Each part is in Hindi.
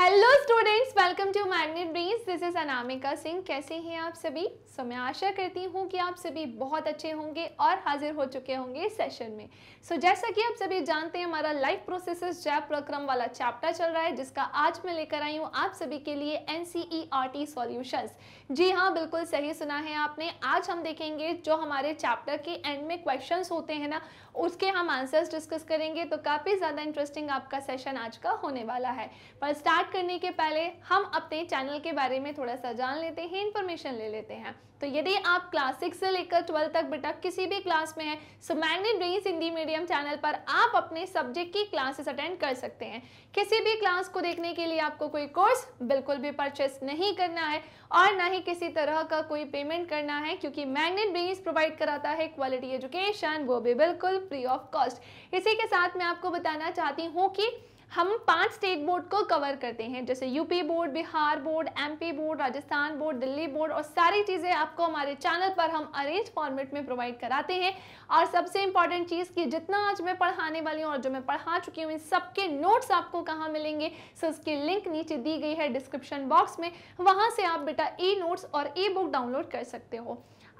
Hello students welcome to Magnet Brains this is Anamika Singh कैसे हैं आप सभी सो मैं आशा करती हूँ कि आप सभी बहुत अच्छे होंगे और हाजिर हो चुके होंगे इस सेशन में सो so, जैसा कि आप सभी जानते हैं हमारा लाइफ प्रोसेस जैप प्रक्रम वाला चैप्टर चल रहा है जिसका आज मैं लेकर आई हूँ आप सभी के लिए N C E R T solution जी हाँ बिल्कुल सही सुना है आपने आज हम देखेंगे जो हमारे चैप्टर के एंड में क्वेश्चंस होते हैं ना उसके हम आंसर्स डिस्कस करेंगे तो काफ़ी ज़्यादा इंटरेस्टिंग आपका सेशन आज का होने वाला है पर स्टार्ट करने के पहले हम अपने चैनल के बारे में थोड़ा सा जान लेते हैं इन्फॉर्मेशन ले लेते हैं तो यदि आप क्लास सिक्स से लेकर ट्वेल्थ तक बेटा किसी भी क्लास में है so Magnet Brains Hindi medium channel पर आप अपने सब्जेक्ट की क्लासेस अटेंड कर सकते हैं किसी भी क्लास को देखने के लिए आपको कोई कोर्स बिल्कुल भी परचेस नहीं करना है और ना ही किसी तरह का कोई पेमेंट करना है क्योंकि मैग्नेट ड्रीम्स प्रोवाइड कराता है क्वालिटी एजुकेशन वो भी बिल्कुल फ्री ऑफ कॉस्ट इसी के साथ मैं आपको बताना चाहती हूँ कि हम पांच स्टेट बोर्ड को कवर करते हैं जैसे UP board Bihar board MP board Rajasthan board Delhi board और सारी चीज़ें आपको हमारे चैनल पर हम अरेंज फॉर्मेट में प्रोवाइड कराते हैं और सबसे इंपॉर्टेंट चीज़ कि जितना आज मैं पढ़ाने वाली हूँ और जो मैं पढ़ा चुकी हूँ इन सबके नोट्स आपको कहाँ मिलेंगे सो उसकी लिंक नीचे दी गई है डिस्क्रिप्शन बॉक्स में वहाँ से आप बेटा ई नोट्स और ई बुक डाउनलोड कर सकते हो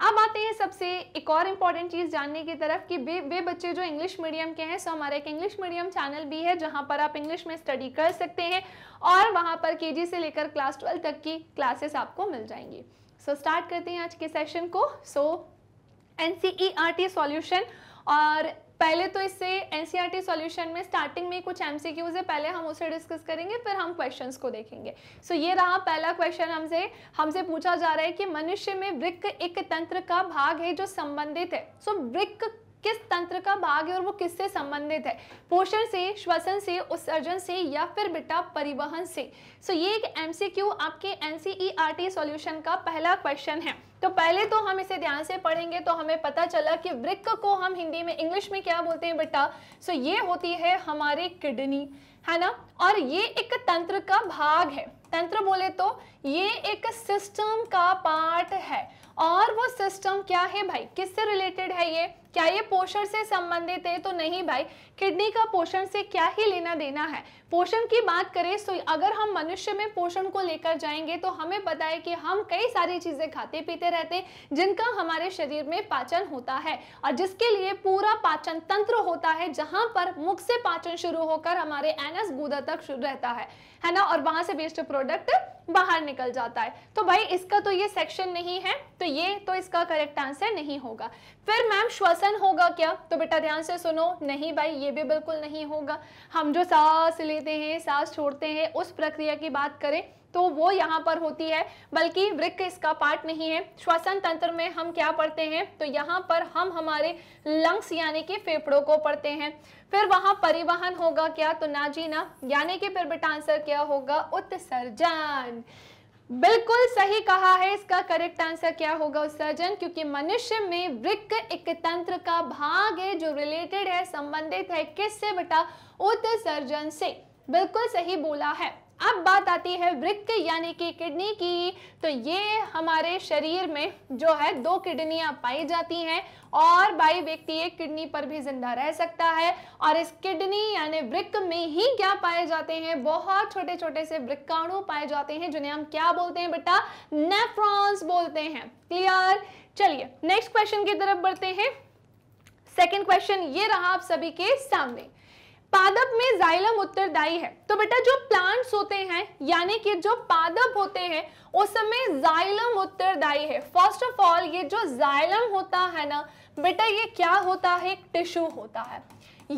अब आते हैं सबसे एक और इम्पॉर्टेंट चीज़ जानने की तरफ कि वे वे बच्चे जो इंग्लिश मीडियम के हैं सो हमारा एक इंग्लिश मीडियम चैनल भी है जहां पर आप इंग्लिश में स्टडी कर सकते हैं और वहां पर केजी से लेकर क्लास ट्वेल्व तक की क्लासेस आपको मिल जाएंगी सो so, स्टार्ट करते हैं आज के सेशन को so N C E R T solution और पहले तो इससे एनसीईआरटी सॉल्यूशन e में स्टार्टिंग में कुछ एमसीक्यूज है पहले हम उसे डिस्कस करेंगे फिर हम क्वेश्चंस को देखेंगे सो so, ये रहा पहला क्वेश्चन हमसे हमसे पूछा जा रहा है कि मनुष्य में वृक्क एक तंत्र का भाग है जो संबंधित है सो so, वृक्क किस तंत्र का भाग है और वो किससे संबंधित है पोषण से श्वसन से उत्सर्जन से या फिर बेटा परिवहन से सो ये एक एमसीक्यू आपके एनसीईआरटी सॉल्यूशन e का पहला क्वेश्चन है तो पहले तो हम इसे ध्यान से पढ़ेंगे तो हमें पता चला कि वृक्क को हम हिंदी में इंग्लिश में क्या बोलते हैं बेटा सो ये होती है हमारी किडनी है ना और ये एक तंत्र का भाग है तंत्र बोले तो ये एक सिस्टम का पार्ट है और वो सिस्टम क्या है भाई किससे रिलेटेड है ये क्या ये पोषण से संबंधित है तो नहीं भाई किडनी का पोषण से क्या ही लेना देना है पोषण की बात करें तो अगर हम मनुष्य में पोषण को लेकर जाएंगे तो हमें पता है कि हम कई सारी चीज़ें खाते पीते रहते हैं जिनका हमारे शरीर में पाचन होता है और जिसके लिए पूरा पाचन तंत्र होता है जहां पर मुख से पाचन शुरू होकर हमारे एनस गुदा तक रहता है है ना और वहां से वेस्ट प्रोडक्ट बाहर निकल जाता है तो भाई इसका तो ये सेक्शन नहीं है तो ये तो इसका करेक्ट आंसर नहीं होगा फिर मैम श्वसन होगा क्या तो बेटा ध्यान से सुनो नहीं भाई ये ये भी बिल्कुल नहीं होगा हम जो सांस लेते हैं सांस छोड़ते हैं उस प्रक्रिया की बात करें तो वो यहाँ पर होती है बल्कि वृक्ष इसका पार्ट नहीं है श्वसन तंत्र में हम क्या पढ़ते हैं तो यहाँ पर हम हमारे लंग्स यानी कि फेफड़ों को पढ़ते हैं फिर वहां परिवहन होगा क्या तो ना जी ना यानी कि फिर बेटा आंसर क्या होगा उत्सर्जन बिल्कुल सही कहा है इसका करेक्ट आंसर क्या होगा उत्सर्जन क्योंकि मनुष्य में वृक्क एक तंत्र का भाग है जो रिलेटेड है संबंधित है किससे बेटा उत्सर्जन से बिल्कुल सही बोला है अब बात आती है वृक्क यानी कि किडनी की तो ये हमारे शरीर में जो है दो किडनियां पाई जाती हैं और भाई व्यक्ति एक किडनी पर भी जिंदा रह सकता है और इस किडनी यानी वृक्क में ही क्या पाए जाते हैं बहुत छोटे छोटे से वृक्काणु पाए जाते हैं जिन्हें हम क्या बोलते हैं बेटा नेफ्रॉन्स बोलते हैं क्लियर चलिए नेक्स्ट क्वेश्चन की तरफ बढ़ते हैं सेकेंड क्वेश्चन ये रहा आप सभी के सामने पादप में जाइलम उत्तरदायी है तो बेटा जो प्लांट्स होते हैं यानी कि जो पादप होते हैं उस समय जाइलम उत्तरदायी है फर्स्ट ऑफ ऑल ये जो जाइलम होता है ना बेटा ये क्या होता है टिश्यू होता है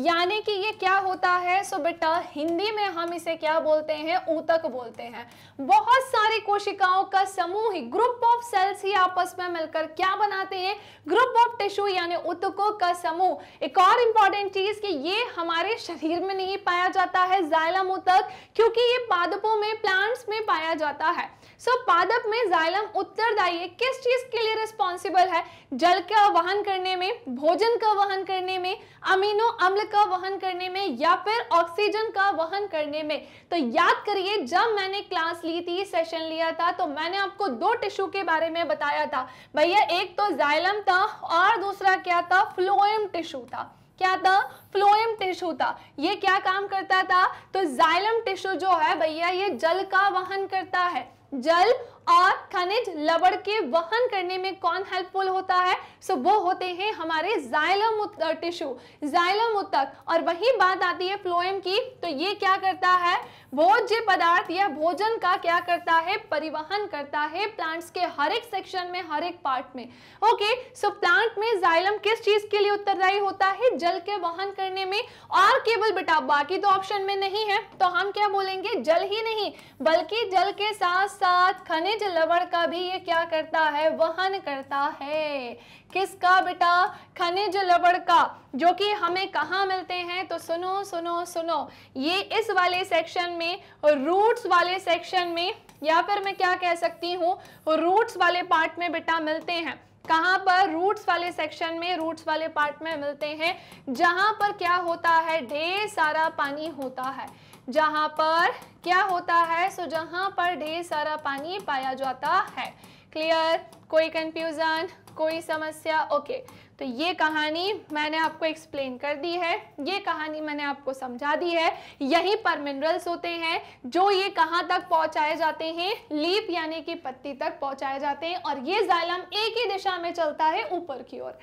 यानी कि ये क्या होता है सो बेटा हिंदी में हम इसे क्या बोलते हैं ऊतक बोलते हैं बहुत सारी कोशिकाओं का समूह ही ग्रुप ऑफ सेल्स ही आपस में मिलकर क्या बनाते हैं ग्रुप ऑफ टिश्यू यानी ऊतकों का समूह एक और इंपॉर्टेंट चीज कि ये हमारे शरीर में नहीं पाया जाता है जायलम ऊतक क्योंकि ये पादपों में प्लांट्स में पाया जाता है सो so, पादप में जायलम उत्तरदायी किस चीज के लिए रिस्पॉन्सिबल है जल का वहन करने में भोजन का वहन करने में अमीनो अम्ल का वहन करने में या फिर ऑक्सीजन का वहन करने में तो याद करिए जब मैंने क्लास ली थी सेशन लिया था तो मैंने आपको दो टिश्यू के बारे में बताया था भैया एक तो जाइलम था और दूसरा क्या था फ्लोएम टिश्यू था क्या था फ्लोएम टिश्यू था ये क्या काम करता था तो जाइलम टिश्यू जो है भैया ये जल का वहन करता है जल और खनिज लवण के वहन करने में कौन हेल्पफुल होता है सो वो होते हैं हमारे जाइलम टिश्यू जाइलम उत्तक और वही बात आती है फ्लोएम की तो ये क्या करता है भोज्य पदार्थ या भोजन का क्या करता है परिवहन करता है प्लांट्स के हर एक सेक्शन में हर एक पार्ट में ओके सो प्लांट में जाइलम किस चीज के लिए उत्तरदायी होता है जल के वहन करने में और केवल बेटा बाकी तो ऑप्शन में नहीं है तो हम क्या बोलेंगे जल ही नहीं बल्कि जल के साथ साथ खनिज खनिज लवण का भी ये क्या करता है वहन करता है किसका बेटा खनिज लवण का जो कि हमें कहाँ मिलते हैं तो सुनो सुनो सुनो ये इस वाले सेक्शन में रूट्स वाले सेक्शन में या फिर मैं क्या कह सकती हूँ रूट्स वाले पार्ट में बेटा मिलते हैं कहाँ पर रूट्स वाले सेक्शन में रूट्स वाले पार्ट में मिलते हैं जहाँ पर क्या होता है ढेर सारा पानी होता है जहां पर क्या होता है सो so, पर ढेर सारा पानी पाया जाता है क्लियर कोई कंफ्यूजन कोई समस्या ओके okay. तो ये कहानी मैंने आपको एक्सप्लेन कर दी है ये कहानी मैंने आपको समझा दी है यहीं पर मिनरल्स होते हैं जो ये कहाँ तक पहुँचाए जाते हैं लीप यानी कि पत्ती तक पहुँचाए जाते हैं और ये जालम एक ही दिशा में चलता है ऊपर की ओर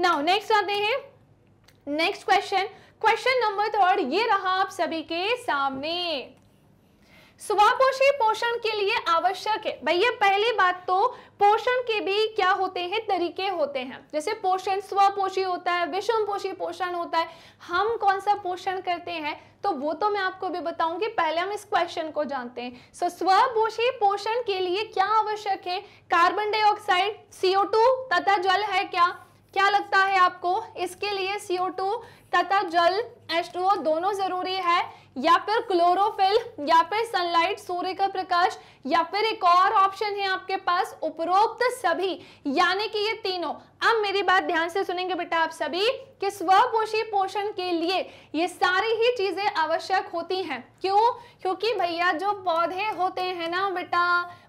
नाउ नेक्स्ट आते हैं next question question number third ये रहा आप सभी के सामने स्वापोषी पोषण के लिए आवश्यक है भैया पहली बात तो पोषण के भी क्या होते हैं तरीके होते हैं जैसे पोषण स्वपोषी होता है विषम पोषी पोषण होता है हम कौन सा पोषण करते हैं तो वो तो मैं आपको भी बताऊंगी पहले हम इस क्वेश्चन को जानते हैं सो so, स्वपोषी पोषण के लिए क्या आवश्यक है कार्बन डाइऑक्साइड सीओ तथा जल है क्या क्या लगता है आपको इसके लिए CO2 तथा जल H2O दोनों जरूरी है या फिर क्लोरोफिल या फिर सनलाइट सूर्य का प्रकाश या फिर एक और ऑप्शन है आपके पास उपरोक्त सभी यानी कि ये तीनों अब मेरी बात ध्यान से सुनेंगे बेटा आप सभी कि स्वपोषी पोषण के लिए ये सारी ही चीजें आवश्यक होती हैं क्यों क्योंकि भैया जो पौधे होते हैं ना बेटा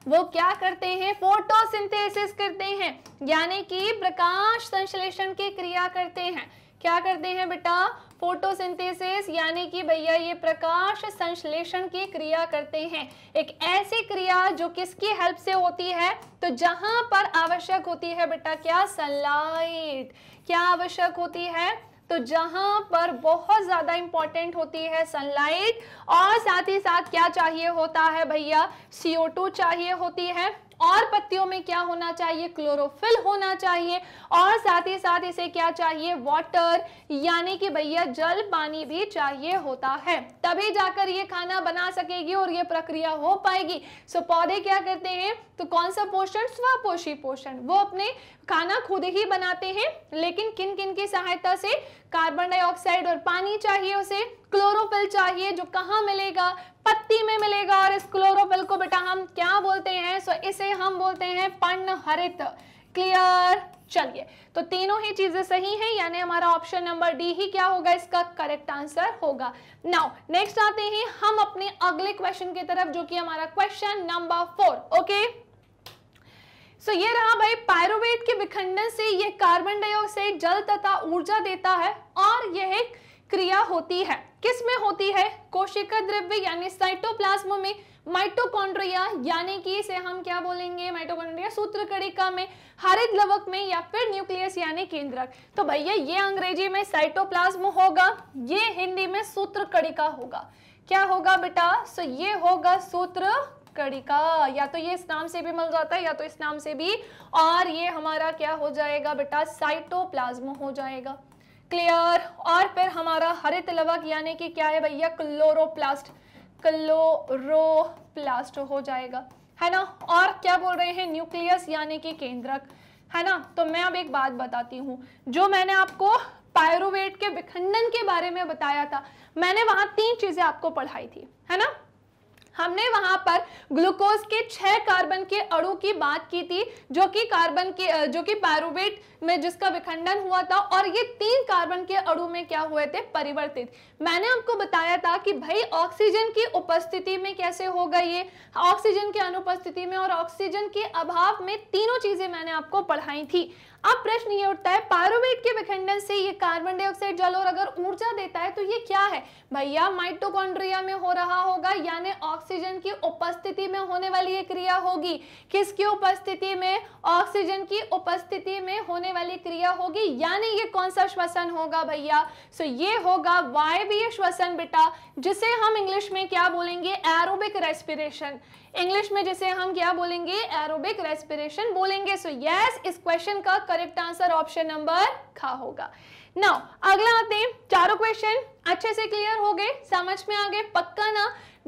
वो क्या करते हैं फोटोसिंथेसिस करते हैं यानी कि प्रकाश संश्लेषण की क्रिया करते हैं क्या करते हैं बेटा फोटोसिंथेसिस यानी कि भैया ये प्रकाश संश्लेषण की क्रिया करते हैं एक ऐसी क्रिया जो किसकी हेल्प से होती है तो जहां पर आवश्यक होती है बेटा क्या सनलाइट क्या आवश्यक होती है तो जहां पर बहुत ज़्यादा इंपॉर्टेंट होती है सनलाइट और साथ ही साथ क्या चाहिए होता है भैया सीओ चाहिए होती है और पत्तियों में क्या होना चाहिए क्लोरोफिल होना चाहिए और साथ ही साथ इसे क्या चाहिए वाटर यानी कि भैया जल पानी भी चाहिए होता है तभी जाकर ये खाना बना सकेगी और ये प्रक्रिया हो पाएगी सो पौधे क्या करते हैं तो कौन सा पोषण स्वपोषी पोषण वो अपने खाना खुद ही बनाते हैं लेकिन किन किन की सहायता से कार्बन डाइऑक्साइड और पानी चाहिए उसे क्लोरोफिल चाहिए जो कहाँ मिलेगा पत्ती में मिलेगा और इस क्लोरोफिल को बेटा हम क्या बोलते हैं सो इसे हम बोलते हैं पन्न हरित क्लियर चलिए तो तीनों ही चीजें सही हैं यानी हमारा ऑप्शन नंबर डी ही क्या होगा इसका करेक्ट आंसर होगा नाउ नेक्स्ट आते हैं हम अपने अगले क्वेश्चन की तरफ जो कि हमारा question number four okay so ये रहा भाई पायरोवेट के विखंडन से यह कार्बन डाइऑक्साइड जल तथा ऊर्जा देता है और यह एक क्रिया होती है किस में होती है कोशिका द्रव्य यानी साइटोप्लाज्म में माइटोकॉन्ड्रिया यानी कि इसे हम क्या बोलेंगे माइटोकॉन्ड्रिया सूत्रकणिका में हरित लवक में या फिर न्यूक्लियस यानी केंद्रक तो भैया ये अंग्रेजी में साइटोप्लाज्म होगा ये हिंदी में सूत्रकणिका होगा क्या होगा बेटा सो ये होगा सूत्र कड़िका या तो ये इस नाम से भी मिल जाता है या तो इस नाम से भी और ये हमारा क्या हो जाएगा बेटा साइटोप्लाज्म हो जाएगा क्लियर और फिर हमारा हरित लवक यानी कि क्या है भैया क्लोरोप्लास्ट क्लोरोप्लास्ट हो जाएगा है ना और क्या बोल रहे हैं न्यूक्लियस यानी कि केंद्रक है ना तो मैं अब एक बात बताती हूँ जो मैंने आपको पायरोवेट के विखंडन के बारे में बताया था मैंने वहां तीन चीज़ें आपको पढ़ाई थी है ना हमने वहां पर ग्लूकोज के छह कार्बन के अणु की बात की थी जो कि कार्बन के जो कि पैरुवेट में जिसका विखंडन हुआ था और ये तीन कार्बन के अणु में क्या हुए थे परिवर्तित मैंने आपको बताया था कि भाई ऑक्सीजन की उपस्थिति में कैसे हो गई ये ऑक्सीजन की अनुपस्थिति में और ऑक्सीजन के अभाव में तीनों चीजें मैंने आपको पढ़ाई थी अब प्रश्न ये उठता है पायरोवेट के विखंडन से ये कार्बन डाइऑक्साइड जल और अगर ऊर्जा देता है तो ये क्या है भैया माइटोकॉन्ड्रिया में हो रहा होगा यानी ऑक्सीजन की उपस्थिति में होने वाली ये क्रिया होगी किसकी उपस्थिति में ऑक्सीजन की उपस्थिति में होने वाली क्रिया होगी यानी ये कौन सा श्वसन होगा भैया सो ये होगा वायवीय श्वसन बेटा जिसे हम इंग्लिश में क्या बोलेंगे एरोबिक रेस्पिरेशन इंग्लिश में जैसे हम क्या बोलेंगे एरोबिक रेस्पिरेशन बोलेंगे सो so, यस yes, इस क्वेश्चन का करेक्ट आंसर ऑप्शन नंबर लिखा होगा नाउ अगला आते हैं चारों क्वेश्चन अच्छे से क्लियर हो गए समझ में आ गए पक्का ना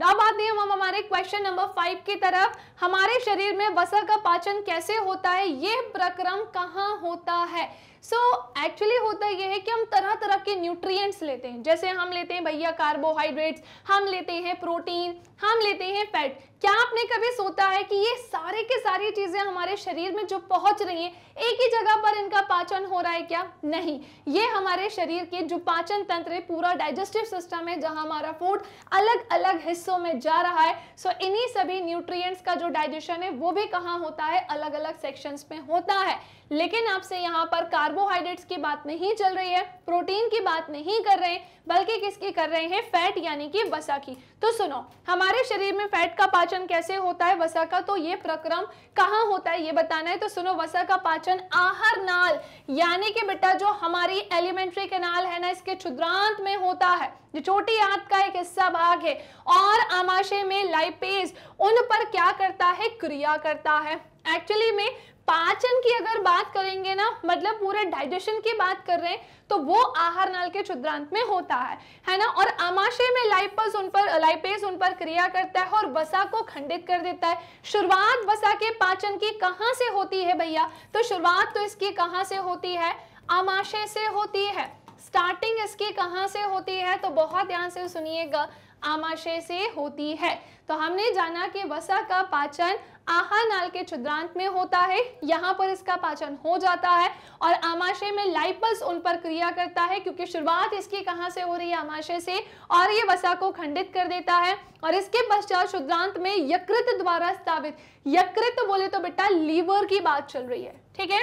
अब आते हैं हम हमारे क्वेश्चन नंबर फाइव की तरफ हमारे शरीर में वसा का पाचन कैसे होता है ये प्रक्रम कहाँ होता है सो so, एक्चुअली होता यह है कि हम तरह तरह के न्यूट्रिएंट्स लेते हैं जैसे हम लेते हैं भैया कार्बोहाइड्रेट्स हम लेते हैं प्रोटीन हम लेते हैं फैट क्या आपने कभी सोचा है कि ये सारे के सारी चीजें हमारे शरीर में जो पहुंच रही हैं एक ही जगह पर इनका पाचन हो रहा है क्या नहीं ये हमारे शरीर के जो पाचन तंत्र है पूरा डाइजेस्टिव सिस्टम है जहां हमारा फूड अलग अलग हिस्सों में जा रहा है सो इन्हीं सभी न्यूट्रिएंट्स का जो डाइजेशन है वो भी कहाँ होता है अलग अलग सेक्शंस में होता है लेकिन आपसे यहाँ पर कार्बोहाइड्रेट्स की बात नहीं चल रही है प्रोटीन की बात नहीं कर रहे बल्कि किसकी कर रहे हैं फैट यानी कि वसा की तो सुनो हमारे शरीर में फैट का पाचन कैसे होता है वसा का तो ये प्रक्रम कहाँ होता है ये बताना है तो सुनो वसा का पाचन आहार नाल यानी कि बेटा जो हमारी एलिमेंट्री कैनाल है ना इसके क्षुद्रांत में होता है जो छोटी आंत का एक हिस्सा भाग है और आमाशय में लाइपेज उन पर क्या करता है क्रिया करता है एक्चुअली में पाचन की अगर बात करेंगे ना मतलब पूरे डाइजेशन की बात कर रहे हैं तो वो आहार नाल के क्षुद्रांत में होता है है ना और आमाशय में लाइपस उन पर लाइपेस उन पर क्रिया करता है और वसा को खंडित कर देता है शुरुआत वसा के पाचन की कहां से होती है भैया तो शुरुआत तो इसकी कहां से होती है आमाशय से होती है स्टार्टिंग इसकी कहां से होती है तो बहुत ध्यान से सुनिएगा आमाशय से होती है तो हमने जाना कि वसा का पाचन आहा नाल के छुद्रांत में होता है यहाँ पर इसका पाचन हो जाता है और आमाशय में लाइपस उन पर क्रिया करता है क्योंकि शुरुआत इसकी कहाँ से हो रही है आमाशय से और ये वसा को खंडित कर देता है और इसके पश्चात शुद्रांत में यकृत द्वारा स्थापित यकृत बोले तो बेटा लीवर की बात चल रही है ठीक है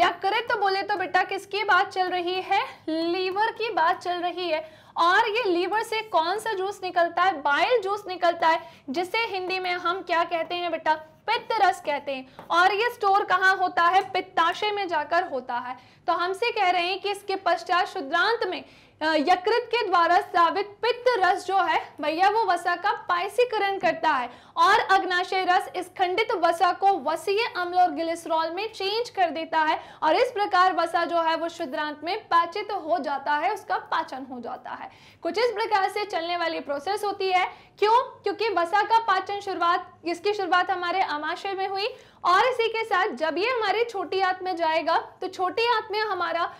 यकृत बोले तो बेटा किसकी बात चल रही है लीवर की बात चल रही है और ये लीवर से कौन सा जूस निकलता है बाइल जूस निकलता है जिसे हिंदी में हम क्या कहते हैं बेटा पित्त रस कहते हैं और ये स्टोर कहाँ होता है पित्ताशय में जाकर होता है तो हमसे कह रहे हैं कि इसके पश्चात शुद्रांत में यकृत के द्वारा स्रावित पित्त रस जो है भैया वो वसा का पायसीकरण करता है और अग्नाशय रस इस खंडित वसा को वसीय अम्ल और गिलिसरॉल में चेंज कर देता है और इस प्रकार वसा जो है वो शुद्रांत में पाचित हो जाता है उसका पाचन हो जाता है कुछ इस प्रकार से चलने वाली प्रोसेस होती है क्यों क्योंकि वसा का पाचन शुरुआत इसकी शुरुआत हमारे आमाशय में हुई और इसी के साथ जब ये हमारी छोटी आंत में जाएगा तो छोटी आंत में हमारा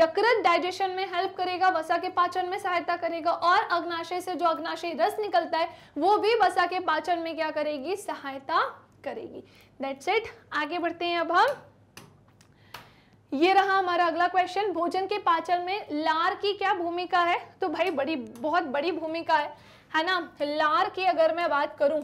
यकृत डाइजेशन में हेल्प करेगा वसा के पाचन में सहायता करेगा और अग्नाशय से जो अग्नाशय रस निकलता है वो भी वसा के पाचन में क्या करेगी सहायता करेगी दैट्स इट आगे बढ़ते हैं अब हम ये रहा हमारा अगला क्वेश्चन भोजन के पाचन में लार की क्या भूमिका है तो भाई बड़ी बहुत बड़ी भूमिका है है ना लार की अगर मैं बात करूं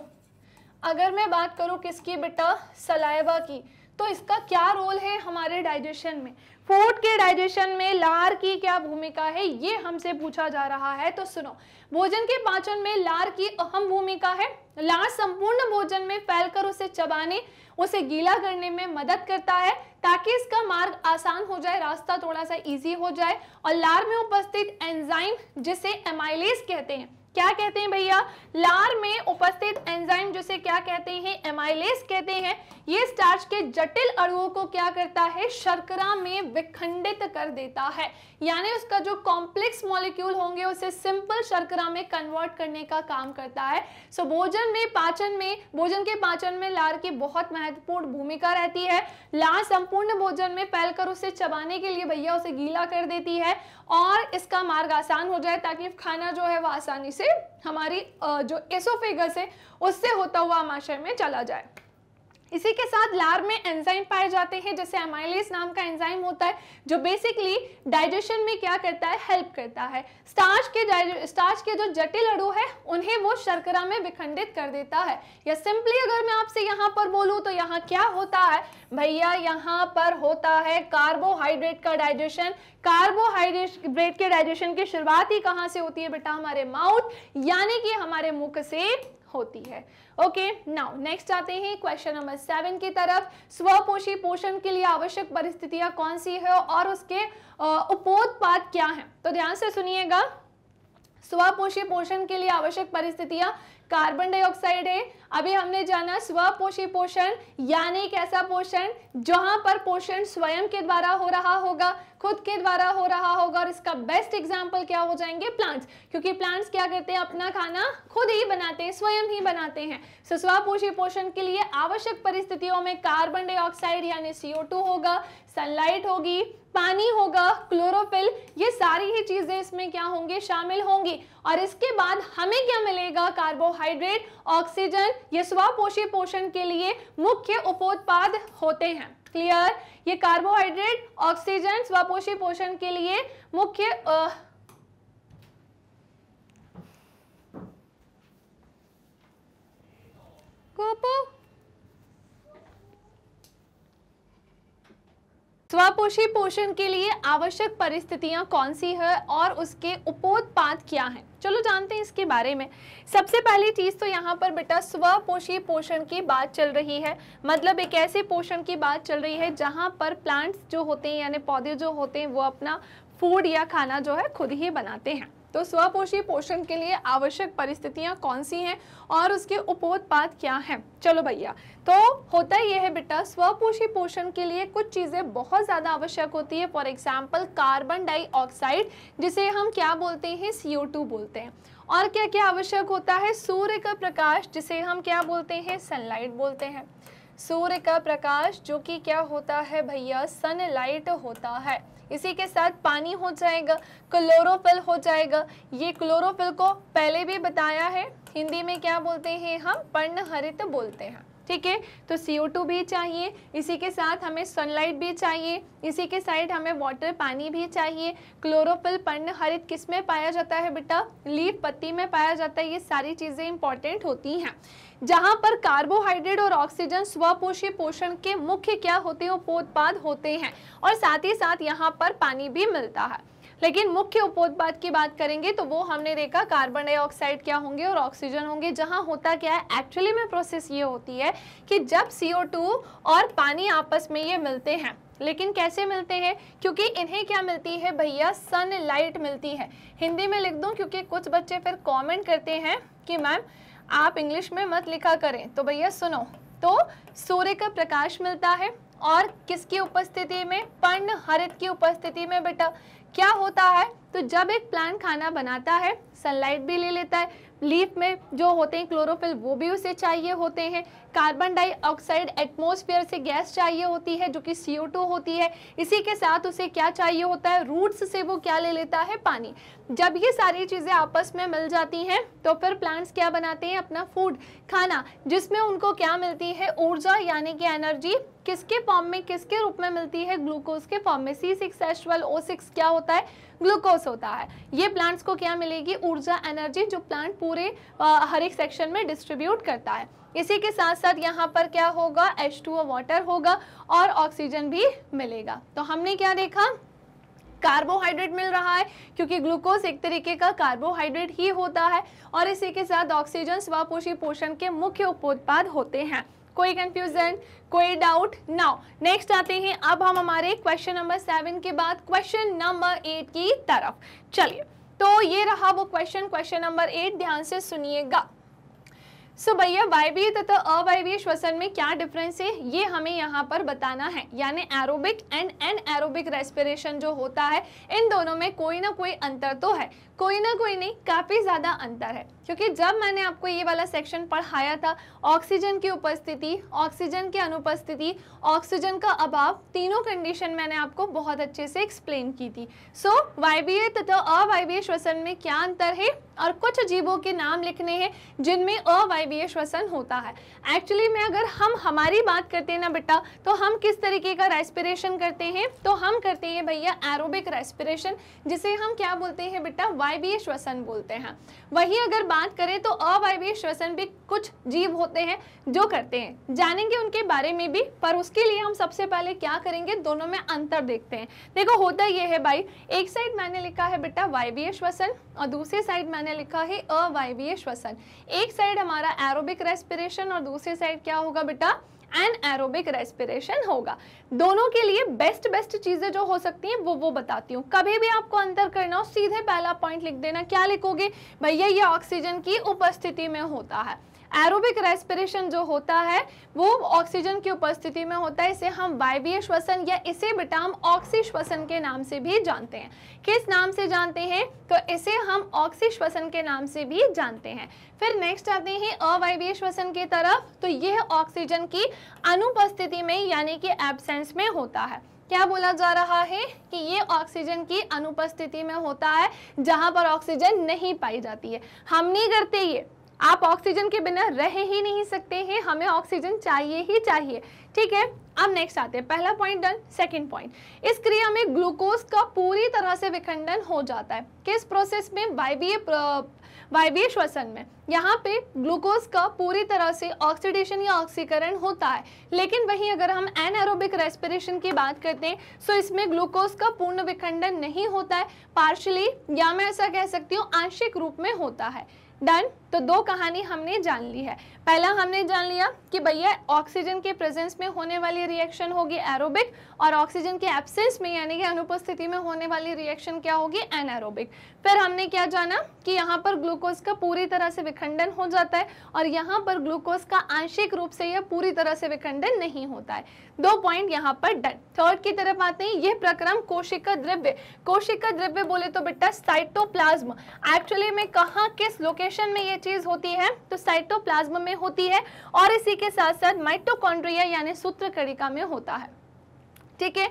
अगर मैं बात करूं किसकी बेटा सलाइवा की तो इसका क्या रोल है हमारे डाइजेशन में फूड के डाइजेशन में लार की क्या भूमिका है ये हमसे पूछा जा रहा है तो सुनो भोजन के पाचन में लार की अहम भूमिका है लार संपूर्ण भोजन में फैलकर उसे चबाने उसे गीला करने में मदद करता है ताकि इसका मार्ग आसान हो जाए रास्ता थोड़ा सा इजी हो जाए और लार में उपस्थित एंजाइम जिसे एमाइलेज कहते हैं क्या कहते हैं भैया लार में उपस्थित एंजाइम जिसे क्या कहते हैं एमाइलेस कहते हैं ये स्टार्च के जटिल अणुओं को क्या करता है शर्करा में विखंडित कर देता है यानी उसका जो कॉम्प्लेक्स मॉलिक्यूल होंगे उसे सिंपल शर्करा में कन्वर्ट करने का काम करता है सो भोजन में पाचन में भोजन के पाचन में लार की बहुत महत्वपूर्ण भूमिका रहती है लार संपूर्ण भोजन में फैल कर उसे चबाने के लिए भैया उसे गीला कर देती है और इसका मार्ग आसान हो जाए ताकि खाना जो है वह आसानी से से हमारी जो एसोफेगस है उससे होता हुआ आमाशय में चला जाए इसी के साथ लार में एंजाइम पाए जाते हैं जैसे एमाइलेस नाम का एंजाइम होता है जो बेसिकली डाइजेशन में क्या करता है हेल्प करता है स्टार्च के स्टार्च के जो जटिल अड़ु है उन्हें वो शर्करा में विखंडित कर देता है या सिंपली अगर मैं आपसे यहाँ पर बोलूँ तो यहाँ क्या होता है भैया यहाँ पर होता है कार्बोहाइड्रेट का डाइजेशन कार्बोहाइड्रेट के डाइजेशन की शुरुआत ही कहाँ से होती है बेटा हमारे माउथ यानी कि हमारे मुख से होती है ओके नाउ नेक्स्ट आते हैं क्वेश्चन नंबर सेवन की तरफ स्वपोषी पोषण के लिए आवश्यक परिस्थितियां कौन सी है और उसके उपोत्पाद क्या है तो ध्यान से सुनिएगा स्वपोषी पोषण के लिए आवश्यक परिस्थितियां कार्बन डाइऑक्साइड है अभी हमने जाना स्वपोषी पोषण यानी एक ऐसा पोषण जहां पर पोषण स्वयं के द्वारा हो रहा होगा खुद के द्वारा हो रहा होगा और इसका बेस्ट एग्जाम्पल क्या हो जाएंगे प्लांट्स क्योंकि प्लांट्स क्या करते हैं अपना खाना खुद ही बनाते हैं स्वयं ही बनाते हैं सो स्वपोषी पोषण के लिए आवश्यक परिस्थितियों में कार्बन डाइऑक्साइड यानी सीओ होगा सनलाइट होगी पानी होगा क्लोरोफिल ये सारी ही चीजें इसमें क्या होंगी शामिल होंगी और इसके बाद हमें क्या मिलेगा कार्बोहाइड्रेट ऑक्सीजन ये स्वापोषी पोषण के लिए मुख्य उपोत्पाद होते हैं क्लियर ये कार्बोहाइड्रेट ऑक्सीजन स्वापोषी पोषण के लिए मुख्य कोपो स्वपोषी पोषण के लिए आवश्यक परिस्थितियां कौन सी है और उसके उपोत्पाद क्या हैं चलो जानते हैं इसके बारे में सबसे पहली चीज़ तो यहाँ पर बेटा स्वपोषी पोषण की बात चल रही है मतलब एक ऐसे पोषण की बात चल रही है जहाँ पर प्लांट्स जो होते हैं यानी पौधे जो होते हैं वो अपना फूड या खाना जो है खुद ही बनाते हैं तो स्वपोषी पोषण के लिए आवश्यक परिस्थितियाँ कौन सी हैं और उसके उपोत्पाद क्या हैं चलो भैया तो होता यह है बेटा स्वपोषी पोषण के लिए कुछ चीज़ें बहुत ज़्यादा आवश्यक होती है फॉर एग्जाम्पल कार्बन डाइऑक्साइड जिसे हम क्या बोलते हैं सी बोलते हैं और क्या क्या आवश्यक होता है सूर्य का प्रकाश जिसे हम क्या बोलते हैं सनलाइट बोलते हैं सूर्य का प्रकाश जो कि क्या होता है भैया सनलाइट होता है इसी के साथ पानी हो जाएगा क्लोरोफिल हो जाएगा ये क्लोरोफिल को पहले भी बताया है हिंदी में क्या बोलते हैं हम पर्णहरित बोलते हैं ठीक है तो CO2 भी चाहिए इसी के साथ हमें सनलाइट भी चाहिए इसी के साइड हमें वाटर पानी भी चाहिए क्लोरोफिल पर्ण हरित किस में पाया जाता है बेटा लीफ पत्ती में पाया जाता है ये सारी चीज़ें इंपॉर्टेंट होती हैं जहां पर कार्बोहाइड्रेट और ऑक्सीजन स्वपोषी पोषण के मुख्य क्या होते हैं उपोत्पाद होते हैं और साथ ही साथ यहाँ पर पानी भी मिलता है लेकिन मुख्य उपोत्पाद की बात करेंगे तो वो हमने देखा कार्बन डाइऑक्साइड क्या होंगे और ऑक्सीजन होंगे जहाँ होता क्या है एक्चुअली में प्रोसेस ये होती है कि जब टू और पानी आपस में ये मिलते हैं लेकिन कैसे मिलते हैं क्योंकि इन्हें क्या मिलती है भैया सन लाइट मिलती है हिंदी में लिख दूं क्योंकि कुछ बच्चे फिर कॉमेंट करते हैं कि मैम आप इंग्लिश में मत लिखा करें तो भैया सुनो तो सूर्य का प्रकाश मिलता है और किसकी उपस्थिति में पर्ण हरित की उपस्थिति में बेटा क्या होता है तो जब एक प्लांट खाना बनाता है सनलाइट भी ले लेता है लीफ में जो होते हैं क्लोरोफिल वो भी उसे चाहिए होते हैं कार्बन डाइऑक्साइड एटमोसफियर से गैस चाहिए होती है जो कि सी होती है इसी के साथ उसे क्या चाहिए होता है रूट्स से वो क्या ले लेता है पानी जब ये सारी चीज़ें आपस में मिल जाती हैं तो फिर प्लांट्स क्या बनाते हैं अपना फूड खाना जिसमें उनको क्या मिलती है ऊर्जा यानी कि एनर्जी किसके फॉर्म में किसके रूप में मिलती है ग्लूकोज के फॉर्म में C six H twelve O six क्या होता है ग्लूकोज होता है ये प्लांट्स को क्या मिलेगी ऊर्जा एनर्जी जो प्लांट पूरे आ, हर एक सेक्शन में डिस्ट्रीब्यूट करता है इसी के साथ साथ यहाँ पर क्या होगा एच टू वाटर होगा और ऑक्सीजन भी मिलेगा तो हमने क्या देखा कार्बोहाइड्रेट मिल रहा है क्योंकि ग्लूकोज एक तरीके का कार्बोहाइड्रेट ही होता है और इसी के साथ ऑक्सीजन स्वापोषी पोषण के मुख्य उपोत्पाद होते हैं कोई कंफ्यूजन कोई डाउट नाउ नेक्स्ट आते हैं अब हम हमारे क्वेश्चन नंबर सेवन के बाद क्वेश्चन नंबर एट की तरफ चलिए तो ये रहा वो क्वेश्चन क्वेश्चन नंबर एट ध्यान से सुनिएगा सो भैया वायवीय तथा अवायवीय श्वसन में क्या डिफरेंस है ये हमें यहाँ पर बताना है यानी aerobic and anaerobic respiration जो होता है इन दोनों में कोई ना कोई अंतर तो है कोई ना कोई नहीं काफ़ी ज़्यादा अंतर है क्योंकि जब मैंने आपको ये वाला सेक्शन पढ़ाया था ऑक्सीजन की उपस्थिति ऑक्सीजन की अनुपस्थिति ऑक्सीजन का अभाव तीनों कंडीशन मैंने आपको बहुत अच्छे से एक्सप्लेन की थी सो वाई तथा अवायवीय श्वसन में क्या अंतर है और कुछ जीवों के नाम लिखने हैं जिनमें अवायवीय श्वसन होता है एक्चुअली में अगर हम हमारी बात करते हैं ना बेटा तो हम किस तरीके का रेस्पिरेशन करते हैं तो हम करते हैं भैया एरोबिक रेस्पिरेशन जिसे हम क्या बोलते हैं बेटा अवायवीय श्वसन बोलते हैं वही अगर बात करें तो अवायवीय श्वसन भी कुछ जीव होते हैं जो करते हैं जानेंगे उनके बारे में भी पर उसके लिए हम सबसे पहले क्या करेंगे दोनों में अंतर देखते हैं देखो होता यह है भाई एक साइड मैंने लिखा है बेटा वायवीय श्वसन और दूसरे साइड मैंने लिखा है अवायवीय श्वसन एक साइड हमारा एरोबिक रेस्पिरेशन और दूसरे साइड क्या होगा बेटा एंड एरोबिक रेस्पिरेशन होगा दोनों के लिए बेस्ट बेस्ट चीज़ें जो हो सकती हैं वो वो बताती हूँ कभी भी आपको अंतर करना हो सीधे पहला पॉइंट लिख देना क्या लिखोगे भैया ये ऑक्सीजन की उपस्थिति में होता है एरोबिक रेस्पिरेशन जो होता है वो ऑक्सीजन की उपस्थिति में होता है इसे हम वायवीय श्वसन या इसे बिटाम ऑक्सी श्वसन के नाम से भी जानते हैं किस नाम से जानते हैं तो इसे हम ऑक्सी श्वसन के नाम से भी जानते हैं फिर नेक्स्ट आते हैं अवायवीय श्वसन की तरफ तो यह ऑक्सीजन की अनुपस्थिति में यानी कि एबसेंस में होता है क्या बोला जा रहा है कि ये ऑक्सीजन की अनुपस्थिति में होता है जहां पर ऑक्सीजन नहीं पाई जाती है हम नहीं करते ये आप ऑक्सीजन के बिना रह ही नहीं सकते हैं हमें ऑक्सीजन चाहिए ही चाहिए ठीक है अब नेक्स्ट आते हैं पहला पॉइंट डन सेकंड पॉइंट इस क्रिया में ग्लूकोज का पूरी तरह से विखंडन हो जाता है किस प्रोसेस में वायवीय वायवीय श्वसन में यहाँ पे ग्लूकोज का पूरी तरह से ऑक्सीडेशन या ऑक्सीकरण होता है लेकिन वहीं अगर हम एनएरोबिक रेस्पिरेशन की बात करते हैं तो इसमें ग्लूकोज का पूर्ण विखंडन नहीं होता है पार्शली या मैं ऐसा कह सकती हूँ आंशिक रूप में होता है डन तो दो कहानी हमने जान ली है पहला हमने जान लिया कि भैया ऑक्सीजन के प्रेजेंस में होने वाली रिएक्शन होगी एरोबिक और ऑक्सीजन के एब्सेंस में यानी कि अनुपस्थिति में होने वाली रिएक्शन क्या होगी एनारोबिक फिर हमने क्या जाना कि यहाँ पर ग्लूकोज का पूरी तरह से विखंडन हो जाता है और यहाँ पर ग्लूकोज का आंशिक रूप से यह पूरी तरह से विखंडन नहीं होता है दो पॉइंट यहाँ पर डन थर्ड की तरफ आते हैं यह प्रक्रम कोशिका द्रव्य कोशिका द्रव्य बोले तो बेटा साइटोप्लाज्म एक्चुअली में कहा किस लोकेशन में ये चीज होती है तो साइटोप्लाज्म में होती है और इसी के साथ साथ माइटोकॉन्ड्रिया यानी सूत्रकणिका में होता है ठीक है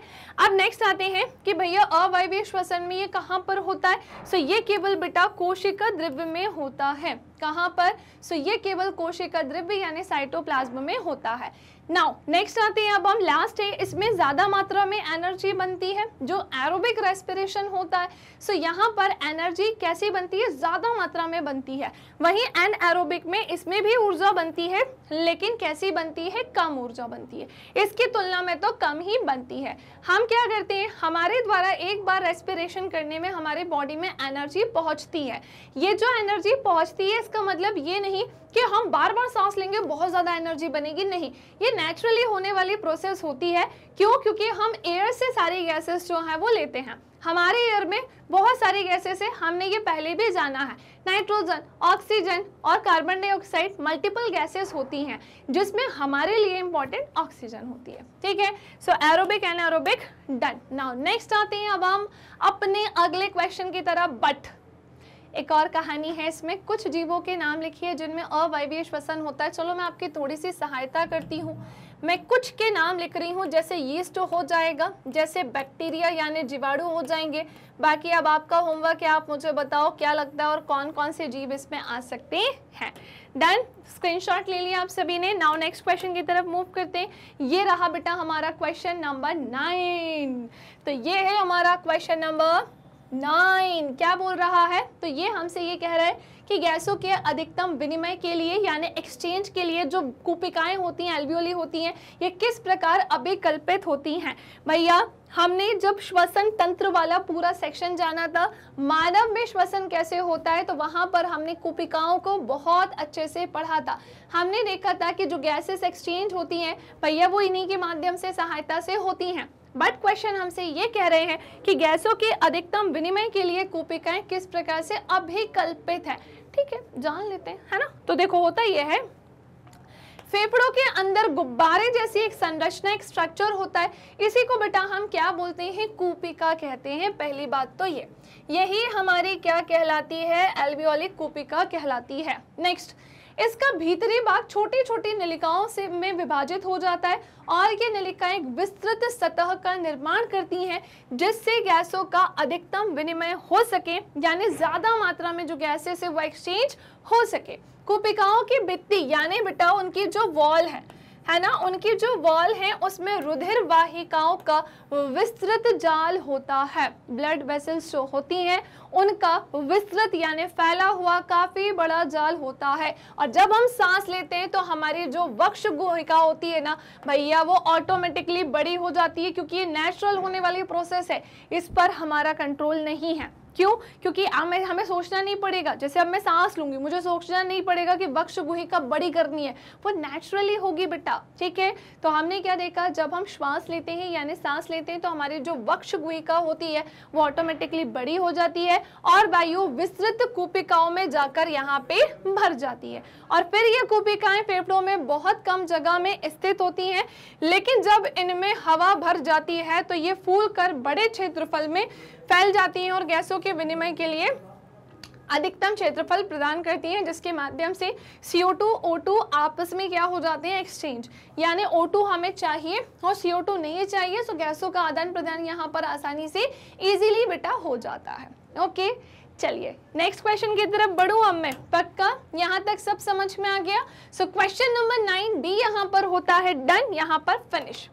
अब नेक्स्ट आते हैं कि भैया अवायवी श्वसन में ये कहां पर होता है सो ये केवल बेटा कोशिका द्रव्य में होता है कहां पर सो ये केवल कोशिका द्रव्य यानी साइटोप्लाज्म में होता है नाउ नेक्स्ट आते हैं अब हम लास्ट है इसमें ज़्यादा मात्रा में एनर्जी बनती है जो एरोबिक रेस्पिरेशन होता है सो so, यहाँ पर एनर्जी कैसी बनती है ज़्यादा मात्रा में बनती है वहीं एन एरोबिक में इसमें भी ऊर्जा बनती है लेकिन कैसी बनती है कम ऊर्जा बनती है इसकी तुलना में तो कम ही बनती है हम क्या करते हैं हमारे द्वारा एक बार रेस्पिरेशन करने में हमारे बॉडी में एनर्जी पहुंचती है ये जो एनर्जी पहुंचती है इसका मतलब ये नहीं कि हम बार बार सांस लेंगे बहुत ज़्यादा एनर्जी बनेगी नहीं ये नेचुरली होने वाली प्रोसेस होती है क्यों क्योंकि हम एयर से सारी गैसेस जो हैं वो लेते हैं हमारे एयर में बहुत सारी गैसेस है हमने ये पहले भी जाना है नाइट्रोजन ऑक्सीजन और कार्बन डाइऑक्साइड मल्टीपल गैसेस होती हैं जिसमें हमारे लिए इंपॉर्टेंट ऑक्सीजन होती है ठीक है so aerobic and aerobic done now next आते हैं अब हम अपने अगले क्वेश्चन की तरफ बट एक और कहानी है इसमें कुछ जीवों के नाम लिखिए जिनमें अवैवीय श्वसन होता है चलो मैं आपकी थोड़ी सी सहायता करती हूँ मैं कुछ के नाम लिख रही हूँ जैसे यीस्ट हो जाएगा जैसे बैक्टीरिया यानी जीवाणु हो जाएंगे बाकी अब आपका होमवर्क है आप मुझे बताओ क्या लगता है और कौन कौन से जीव इसमें आ सकते हैं डन स्क्रीनशॉट ले लिया आप सभी ने नाउ नेक्स्ट क्वेश्चन की तरफ मूव करते हैं ये रहा बेटा हमारा क्वेश्चन नंबर नाइन तो ये है हमारा क्वेश्चन नंबर नाइन क्या बोल रहा है तो ये हमसे ये कह रहा है कि गैसों के अधिकतम विनिमय के लिए यानी एक्सचेंज के लिए जो कुपिकाएं होती हैं एल्वियोली होती हैं ये किस प्रकार अभिकल्पित होती हैं भैया हमने जब श्वसन तंत्र वाला पूरा सेक्शन जाना था मानव में श्वसन कैसे होता है तो वहाँ पर हमने कूपिकाओं को बहुत अच्छे से पढ़ा था हमने देखा था कि जो गैसेस एक्सचेंज होती हैं भैया वो इन्हीं के माध्यम से सहायता से होती हैं बट क्वेश्चन हमसे ये कह रहे हैं कि गैसों के अधिकतम विनिमय के लिए कूपिकाएं किस प्रकार से अभिकल्पित हैं ठीक है जान लेते हैं है ना तो देखो होता यह है फेफड़ों के अंदर गुब्बारे जैसी एक संरचना एक स्ट्रक्चर होता है इसी को बेटा हम क्या बोलते हैं कूपिका कहते हैं पहली बात तो ये यही हमारी क्या कहलाती है एल्वियोलिक कूपिका कहलाती है नेक्स्ट इसका भीतरी भाग छोटी छोटी नलिकाओं से में विभाजित हो जाता है और ये नलिकाएं एक विस्तृत सतह का निर्माण करती हैं जिससे गैसों का अधिकतम विनिमय हो सके यानी ज़्यादा मात्रा में जो गैसेस है वो एक्सचेंज हो सके कुपिकाओं की बित्ती यानी बेटा उनकी जो वॉल है है ना उनकी जो वॉल है उसमें रुधिर वाहिकाओं का विस्तृत जाल होता है ब्लड वेसल्स जो होती हैं उनका विस्तृत यानी फैला हुआ काफ़ी बड़ा जाल होता है और जब हम सांस लेते हैं तो हमारी जो वक्ष गुहिका होती है ना भैया वो ऑटोमेटिकली बड़ी हो जाती है क्योंकि ये नेचुरल होने वाली प्रोसेस है इस पर हमारा कंट्रोल नहीं है क्यों क्योंकि हमें हमें सोचना नहीं पड़ेगा जैसे अब मैं सांस लूंगी मुझे सोचना नहीं पड़ेगा कि वक्ष गुहिका बड़ी करनी है वो नेचुरली होगी बेटा ठीक है तो हमने क्या देखा जब हम श्वास लेते हैं यानी सांस लेते हैं तो हमारी जो वक्ष गुहिका होती है वो ऑटोमेटिकली बड़ी हो जाती है और वायु विस्तृत कूपिकाओं में जाकर यहाँ पे भर जाती है और फिर ये कूपिकाएं फेफड़ों में बहुत कम जगह में स्थित होती हैं लेकिन जब इनमें हवा भर जाती है तो ये फूल कर बड़े क्षेत्रफल में फैल जाती हैं और गैसों के विनिमय के लिए अधिकतम क्षेत्रफल प्रदान करती हैं जिसके माध्यम से CO2, O2 आपस में क्या हो जाते हैं एक्सचेंज यानी O2 हमें चाहिए और CO2 नहीं चाहिए सो तो गैसों का आदान प्रदान यहाँ पर आसानी से इजीली बेटा हो जाता है ओके चलिए नेक्स्ट क्वेश्चन की तरफ बढ़ू अब मैं पक्का यहाँ तक सब समझ में आ गया so question number nine D यहाँ पर होता है डन यहाँ पर फिनिश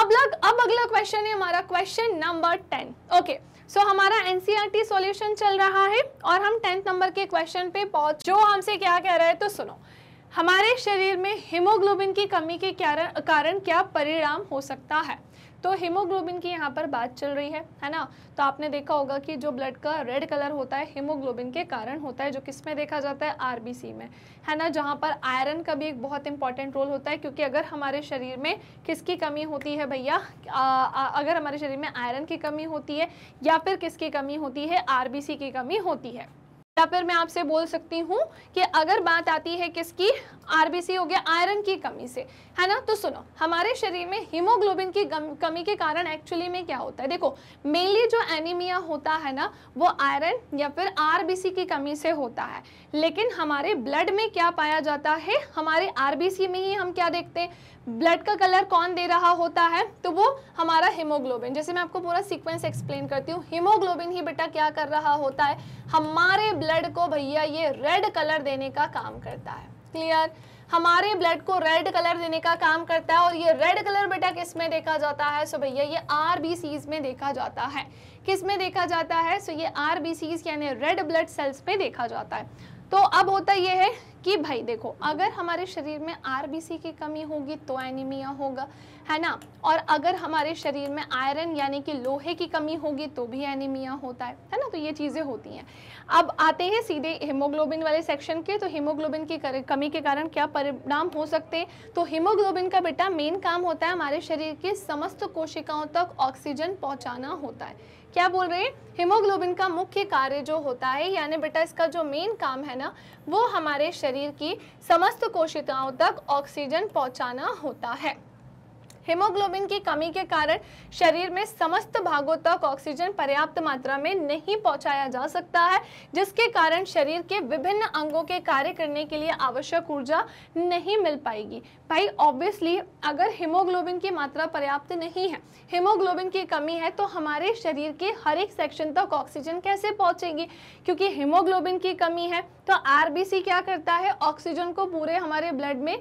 अब लग अब अगला क्वेश्चन है हमारा question number ten okay so हमारा एनसीईआरटी सॉल्यूशन e चल रहा है और हम टेंथ नंबर के क्वेश्चन पे पहुंच जो हमसे क्या कह रहे हैं तो सुनो हमारे शरीर में हीमोग्लोबिन की कमी के कारण क्या परिणाम हो सकता है तो हीमोग्लोबिन की यहाँ पर बात चल रही है है ना तो आपने देखा होगा कि जो ब्लड का रेड कलर होता है हीमोग्लोबिन के कारण होता है जो किस में देखा जाता है आरबीसी में है ना जहाँ पर आयरन का भी एक बहुत इंपॉर्टेंट रोल होता है क्योंकि अगर हमारे शरीर में किसकी कमी होती है भैया अगर हमारे शरीर में आयरन की कमी होती है या फिर किसकी कमी होती है आर की कमी होती है या फिर मैं आपसे बोल सकती हूँ कि अगर बात आती है किसकी आरबीसी हो गया आयरन की कमी से है ना तो सुनो हमारे शरीर में हीमोग्लोबिन की कमी के कारण एक्चुअली में क्या होता है देखो मेनली जो एनीमिया होता है ना वो आयरन या फिर आरबीसी की कमी से होता है लेकिन हमारे ब्लड में क्या पाया जाता है हमारे आरबीसी में ही हम क्या देखते हैं ब्लड का कलर कौन दे रहा होता है तो वो हमारा हीमोग्लोबिन जैसे मैं आपको पूरा सीक्वेंस एक्सप्लेन करती हूँ हीमोग्लोबिन ही बेटा क्या कर रहा होता है हमारे ब्लड को भैया ये रेड कलर देने का काम करता है क्लियर हमारे ब्लड को रेड कलर देने का काम करता है और ये रेड कलर बेटा किस में देखा जाता है सो भैया ये आर में देखा जाता है किस में देखा जाता है सो ये आर यानी रेड ब्लड सेल्स में देखा जाता है तो अब होता यह है कि भाई देखो अगर हमारे शरीर में आरबीसी की कमी होगी तो एनीमिया होगा है ना और अगर हमारे शरीर में आयरन यानी कि लोहे की कमी होगी तो भी एनीमिया होता है है ना तो ये चीज़ें होती हैं अब आते हैं सीधे हीमोग्लोबिन वाले सेक्शन के तो हीमोग्लोबिन की कमी के कारण क्या परिणाम हो सकते हैं तो हीमोग्लोबिन का बेटा मेन काम होता है हमारे शरीर की समस्त कोशिकाओं तक ऑक्सीजन पहुँचाना होता है क्या बोल रहे हैं हीमोग्लोबिन का मुख्य कार्य जो होता है यानी बेटा इसका जो मेन काम है ना वो हमारे शरीर की समस्त कोशिकाओं तक ऑक्सीजन पहुंचाना होता है हीमोग्लोबिन की कमी के कारण शरीर में समस्त भागों तक ऑक्सीजन पर्याप्त मात्रा में नहीं पहुंचाया जा सकता है जिसके कारण शरीर के विभिन्न अंगों के कार्य करने के लिए आवश्यक ऊर्जा नहीं मिल पाएगी भाई ऑब्वियसली अगर हीमोग्लोबिन की मात्रा पर्याप्त नहीं है हीमोग्लोबिन की कमी है तो हमारे शरीर के हर एक सेक्शन तक ऑक्सीजन कैसे पहुंचेगी क्योंकि हीमोग्लोबिन की कमी है तो आर क्या करता है ऑक्सीजन को पूरे हमारे ब्लड में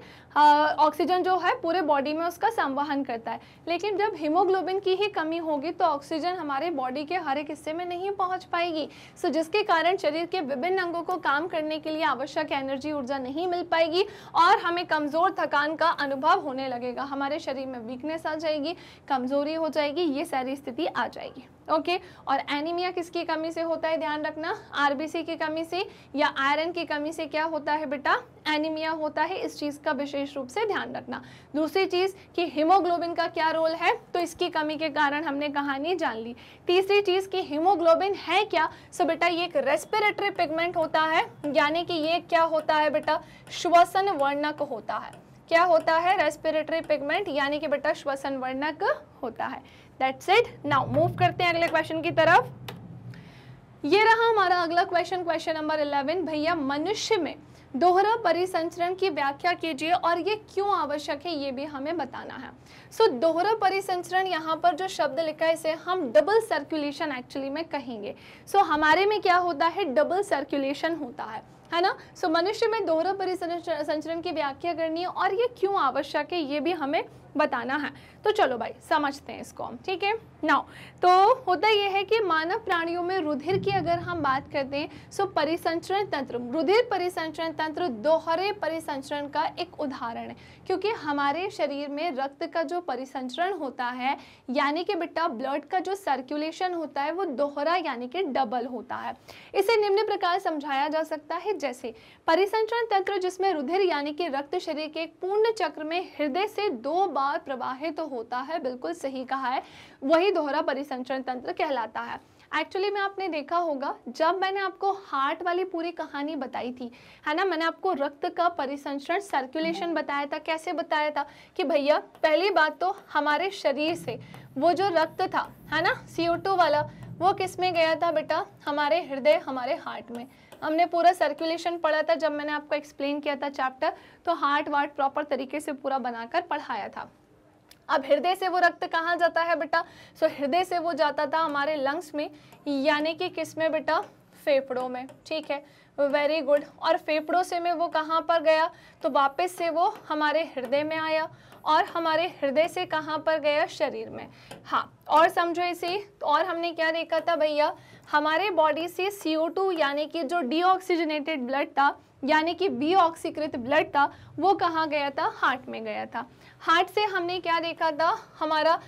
ऑक्सीजन जो है पूरे बॉडी में उसका संवाह वहन करता है लेकिन जब हीमोग्लोबिन की ही कमी होगी तो ऑक्सीजन हमारे बॉडी के हर एक हिस्से में नहीं पहुंच पाएगी सो जिसके कारण शरीर के विभिन्न अंगों को काम करने के लिए आवश्यक एनर्जी ऊर्जा नहीं मिल पाएगी और हमें कमज़ोर थकान का अनुभव होने लगेगा हमारे शरीर में वीकनेस आ जाएगी कमज़ोरी हो जाएगी ये सारी स्थिति आ जाएगी ओके और एनीमिया किसकी कमी से होता है ध्यान रखना आरबीसी की कमी से या आयरन की कमी से क्या होता है बेटा एनीमिया होता है इस चीज़ का विशेष रूप से ध्यान रखना दूसरी चीज़ कि हीमोग्लोबिन का क्या रोल है तो इसकी कमी के कारण हमने कहानी जान ली तीसरी चीज़ कि हीमोग्लोबिन है क्या सो बेटा ये एक रेस्पिरेटरी पिगमेंट होता है यानी कि ये क्या होता है बेटा श्वसन वर्णक होता है क्या होता है रेस्पिरेटरी पिगमेंट यानी कि बेटा श्वसन वर्णक होता है दैट्स इट नाउ मूव करते हैं अगले क्वेश्चन की तरफ ये रहा हमारा अगला क्वेश्चन क्वेश्चन नंबर इलेवन भैया मनुष्य में दोहरा परिसंचरण की व्याख्या कीजिए और ये क्यों आवश्यक है ये भी हमें बताना है सो so, दोहरा परिसंचरण यहाँ पर जो शब्द लिखा है इसे हम डबल सर्कुलेशन एक्चुअली में कहेंगे सो so, हमारे में क्या होता है डबल सर्कुलेशन होता है है ना सो so, मनुष्य में दोहरा परिसंचरण की व्याख्या करनी है और ये क्यों आवश्यक है ये भी हमें बताना है तो चलो भाई समझते हैं इसको हम ठीक है नाउ तो होता यह है कि मानव प्राणियों में रुधिर की अगर हम बात करते हैं सो परिसंचरण तंत्र रुधिर परिसंचरण तंत्र दोहरे परिसंचरण का एक उदाहरण है क्योंकि हमारे शरीर में रक्त का जो परिसंचरण होता है यानी कि बेटा ब्लड का जो सर्कुलेशन होता है वो दोहरा यानी कि डबल होता है इसे निम्न प्रकार समझाया जा सकता है जैसे परिसंचरण तंत्र जिसमें रुधिर यानी कि रक्त शरीर के पूर्ण चक्र में हृदय से दो बार प्रवाहित तो होता है बिल्कुल सही कहा है वही दोहरा परिसंचरण तंत्र कहलाता है एक्चुअली में आपने देखा होगा जब मैंने आपको हार्ट वाली पूरी कहानी बताई थी है ना मैंने आपको रक्त का परिसंचरण सर्कुलेशन हम्म। बताया था कैसे बताया था कि भैया पहली बात तो हमारे शरीर से वो जो रक्त था है ना CO2 वाला वो किस में गया था बेटा हमारे हृदय हमारे हार्ट में हमने पूरा सर्कुलेशन पढ़ा था जब मैंने आपको एक्सप्लेन किया था चैप्टर तो हार्ट वार्ट प्रॉपर तरीके से पूरा बनाकर पढ़ाया था अब हृदय से वो रक्त कहाँ जाता है बेटा सो so, हृदय से वो जाता था हमारे लंग्स में यानी कि किस में बेटा फेफड़ों में ठीक है वेरी गुड और फेफड़ों से में वो कहाँ पर गया तो वापस से वो हमारे हृदय में आया और हमारे हृदय से कहाँ पर गया शरीर में हाँ और समझो इसे तो और हमने क्या देखा था भैया हमारे बॉडी से CO2 यानी कि जो डीऑक्सीजनेटेड ब्लड था यानी कि बी ऑक्सीकृत ब्लड था वो कहाँ गया था हार्ट में गया था हार्ट से हमने क्या देखा था हमारा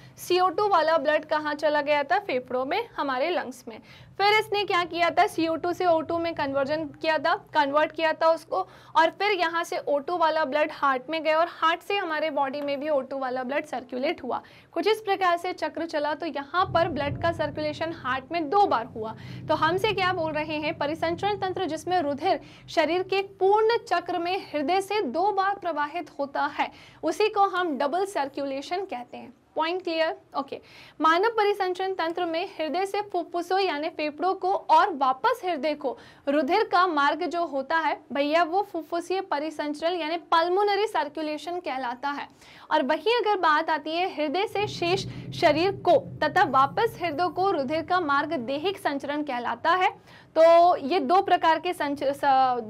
टू वाला ब्लड कहाँ चला गया था फेफड़ों में हमारे लंग्स में फिर इसने क्या किया था टू से O2 में कन्वर्जन किया था कन्वर्ट किया था उसको और फिर यहाँ से टू वाला ब्लड हार्ट में गया और हार्ट से हमारे बॉडी में भी O2 वाला ब्लड सर्कुलेट हुआ कुछ इस प्रकार से चक्र चला तो यहाँ पर ब्लड का सर्कुलेशन हार्ट में दो बार हुआ तो हमसे क्या बोल रहे हैं परिसंचरण तंत्र जिसमें रुधिर शरीर के पूर्ण चक्र में हृदय से दो बार प्रवाहित होता है उसी को हम डबल सर्कुलेशन कहते हैं पॉइंट क्लियर ओके मानव परिसंचरण तंत्र में हृदय से फुफ्फुसों यानी फेफड़ों को और वापस हृदय को रुधिर का मार्ग जो होता है भैया वो फुफ्फुसीय परिसंचरण यानी पल्मोनरी सर्कुलेशन कहलाता है और वही अगर बात आती है हृदय से शेष शरीर को तथा वापस हृदय को रुधिर का मार्ग देहिक संचरण कहलाता है तो ये दो प्रकार के संच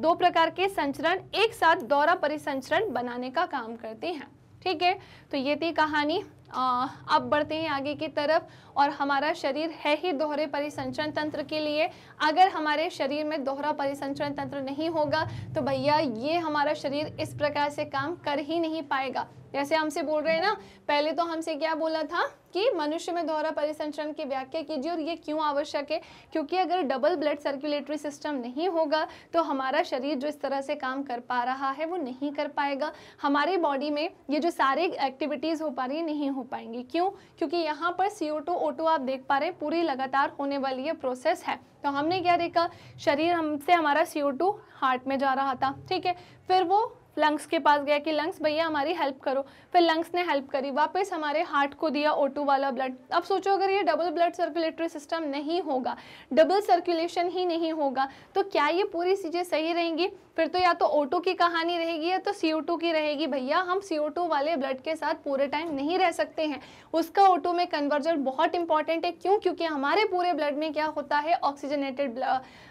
दो प्रकार के संचरण एक साथ दौरा परिसंचरण बनाने का काम करते हैं ठीक है तो ये थी कहानी अब बढ़ते हैं आगे की तरफ और हमारा शरीर है ही दोहरे परिसंचरण तंत्र के लिए अगर हमारे शरीर में दोहरा परिसंचरण तंत्र नहीं होगा तो भैया ये हमारा शरीर इस प्रकार से काम कर ही नहीं पाएगा जैसे हमसे बोल रहे हैं ना पहले तो हमसे क्या बोला था कि मनुष्य में दोहरा परिसंचरण की व्याख्या कीजिए और ये क्यों आवश्यक है क्योंकि अगर डबल ब्लड सर्कुलेटरी सिस्टम नहीं होगा तो हमारा शरीर जो इस तरह से काम कर पा रहा है वो नहीं कर पाएगा हमारे बॉडी में ये जो सारी एक्टिविटीज़ हो पा रही नहीं हो हो पाएंगे क्यों क्योंकि यहाँ पर सी ओ टू आप देख पा रहे हैं पूरी लगातार होने वाली ये प्रोसेस है तो हमने क्या देखा शरीर हमसे हमारा सी ओ टू हार्ट में जा रहा था ठीक है फिर वो लंग्स के पास गया कि लंग्स भैया हमारी हेल्प करो फिर लंग्स ने हेल्प करी वापस हमारे हार्ट को दिया ओ वाला ब्लड अब सोचो अगर ये डबल ब्लड सर्कुलेटरी सिस्टम नहीं होगा डबल सर्कुलेशन ही नहीं होगा तो क्या ये पूरी चीज़ें सही रहेंगी फिर तो या तो ओ की कहानी रहेगी या तो सी की रहेगी भैया हम सी वाले ब्लड के साथ पूरे टाइम नहीं रह सकते हैं उसका ओ में कन्वर्जन बहुत इंपॉर्टेंट है क्यों क्योंकि हमारे पूरे ब्लड में क्या होता है ऑक्सीजनेटेड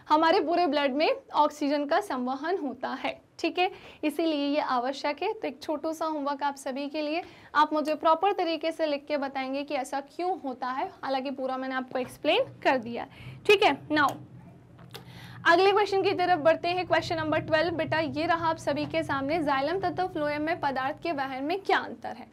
हमारे पूरे ब्लड में ऑक्सीजन का संवहन होता है ठीक है इसीलिए ये आवश्यक है तो एक छोटू सा होमवर्क आप सभी के लिए आप मुझे प्रॉपर तरीके से लिख के बताएंगे कि ऐसा क्यों होता है हालांकि पूरा मैंने आपको एक्सप्लेन कर दिया ठीक है नाउ अगले क्वेश्चन की तरफ बढ़ते हैं क्वेश्चन नंबर ट्वेल्व बेटा ये रहा आप सभी के सामने जाइलम तत्व फ्लोएम में पदार्थ के वहन में क्या अंतर है